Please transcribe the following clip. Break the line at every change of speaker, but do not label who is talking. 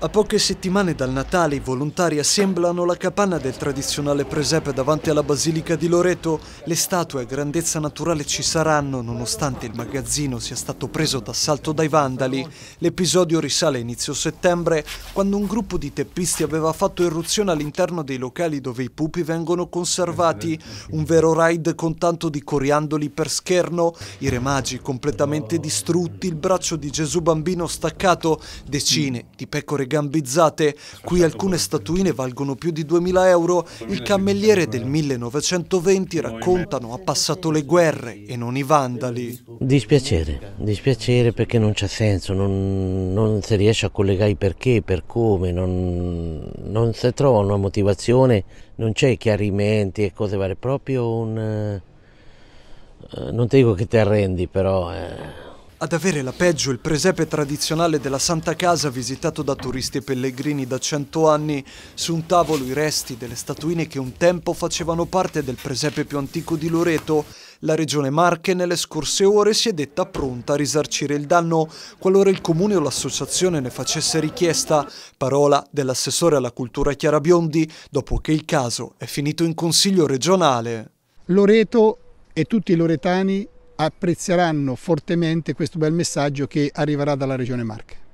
A poche settimane dal Natale i volontari assemblano la capanna del tradizionale presepe davanti alla Basilica di Loreto. Le statue a grandezza naturale ci saranno nonostante il magazzino sia stato preso d'assalto dai vandali. L'episodio risale a inizio settembre quando un gruppo di teppisti aveva fatto irruzione all'interno dei locali dove i pupi vengono conservati. Un vero raid con tanto di coriandoli per scherno, i re magi completamente distrutti, il braccio di Gesù bambino staccato, decine di pecore gambizzate. Qui alcune statuine valgono più di 2000 euro. Il cammelliere del 1920, raccontano, ha passato le guerre e non i vandali.
Dispiacere, dispiacere perché non c'è senso, non, non si riesce a collegare i perché, per come, non, non si trova una motivazione, non c'è chiarimenti e cose varie, proprio un... Eh, eh, non ti dico che ti arrendi, però... Eh
ad avere la peggio il presepe tradizionale della Santa Casa visitato da turisti e pellegrini da cento anni, su un tavolo i resti delle statuine che un tempo facevano parte del presepe più antico di Loreto, la regione Marche nelle scorse ore si è detta pronta a risarcire il danno qualora il comune o l'associazione ne facesse richiesta, parola dell'assessore alla cultura Chiara Biondi dopo che il caso è finito in consiglio regionale. Loreto e tutti i loretani apprezzeranno fortemente questo bel messaggio che arriverà dalla Regione Marche.